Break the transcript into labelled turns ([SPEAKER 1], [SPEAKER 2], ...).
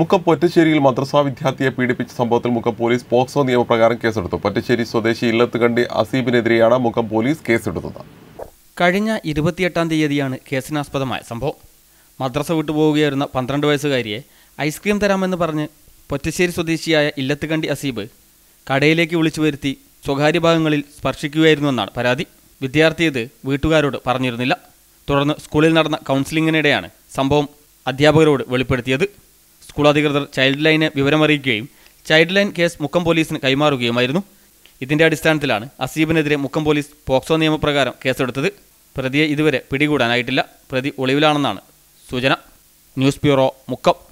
[SPEAKER 1] മുക്കം മദ്രസാ വിദ്യാർത്ഥിയെ പീഡിപ്പിച്ച സംഭവത്തിൽ മുക്കം പോലീസ് പോക്സോ നിയമപ്രകാരം കേസെടുത്തു പൊറ്റശ്ശേരി സ്വദേശി കണ്ടി അസീബിനെതിരെയാണ് മുക്കം പോലീസ് കേസെടുത്തത്
[SPEAKER 2] കഴിഞ്ഞ ഇരുപത്തിയെട്ടാം തീയതിയാണ് കേസിനാസ്പദമായ സംഭവം മദ്രസ പോവുകയായിരുന്ന പന്ത്രണ്ട് വയസ്സുകാരിയെ ഐസ്ക്രീം തരാമെന്ന് പറഞ്ഞ് പൊറ്റശ്ശേരി സ്വദേശിയായ കണ്ടി അസീബ് കടയിലേക്ക് വിളിച്ചു വരുത്തി സ്വകാര്യ ഭാഗങ്ങളിൽ സ്പർശിക്കുകയായിരുന്നുവെന്നാണ് പരാതി വിദ്യാർത്ഥി ഇത് വീട്ടുകാരോട് പറഞ്ഞിരുന്നില്ല തുടർന്ന് സ്കൂളിൽ നടന്ന കൗൺസിലിങ്ങിനിടെയാണ് സംഭവം അധ്യാപകരോട് വെളിപ്പെടുത്തിയത് സ്കൂൾ അധികൃതർ ചൈൽഡ് ലൈന് വിവരമറിയിക്കുകയും ചൈൽഡ് ലൈൻ കേസ് മുക്കം പോലീസിന് കൈമാറുകയുമായിരുന്നു ഇതിന്റെ അടിസ്ഥാനത്തിലാണ് അസീബിനെതിരെ മുക്കം പോലീസ് പോക്സോ നിയമപ്രകാരം കേസെടുത്തത് പ്രതിയെ ഇതുവരെ
[SPEAKER 3] പിടികൂടാനായിട്ടില്ല പ്രതി ഒളിവിലാണെന്നാണ് സൂചന
[SPEAKER 4] ന്യൂസ് ബ്യൂറോ മുക്കം